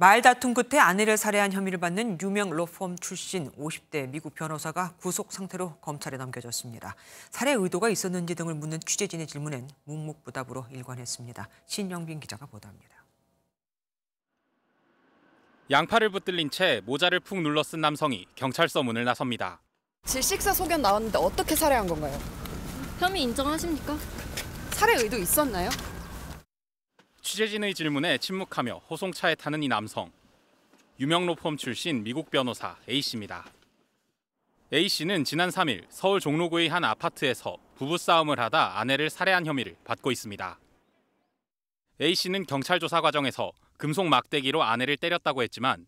말다툼 끝에 아내를 살해한 혐의를 받는 유명 로펌 출신 50대 미국 변호사가 구속 상태로 검찰에 넘겨졌습니다. 살해 의도가 있었는지 등을 묻는 취재진의 질문엔 묵묵부답으로 일관했습니다. 신영빈 기자가 보도합니다. 양팔을 붙들린 채 모자를 푹 눌러 쓴 남성이 경찰서 문을 나섭니다. 질식사 소견 나왔는데 어떻게 살해한 건가요? 혐의 인정하십니까? 살해 의도 있었나요? 취재진의 질문에 침묵하며 호송차에 타는 이 남성. 유명 로펌 출신 미국 변호사 A씨입니다. A씨는 지난 3일 서울 종로구의 한 아파트에서 부부싸움을 하다 아내를 살해한 혐의를 받고 있습니다. A씨는 경찰 조사 과정에서 금속 막대기로 아내를 때렸다고 했지만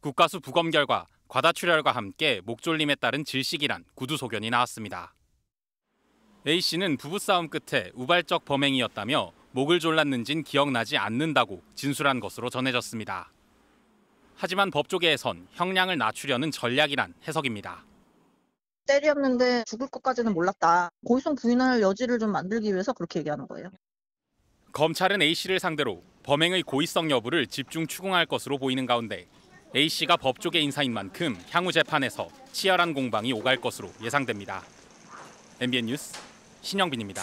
국가수 부검 결과 과다출혈과 함께 목졸림에 따른 질식이란 구두 소견이 나왔습니다. A씨는 부부싸움 끝에 우발적 범행이었다며 목을 졸랐는진 기억나지 않는다고 진술한 것으로 전해졌습니다. 하지만 법조계에선 형량을 낮추려는 전략이란 해석입니다. 때렸는데 죽을 것까지는 몰랐다. 고의성 부인할 여지를 좀 만들기 위해서 그렇게 얘기하는 거예요. 검찰은 A씨를 상대로 범행의 고의성 여부를 집중 추궁할 것으로 보이는 가운데 A씨가 법조계 인사인 만큼 향후 재판에서 치열한 공방이 오갈 것으로 예상됩니다. MBN 뉴스 신영빈입니다.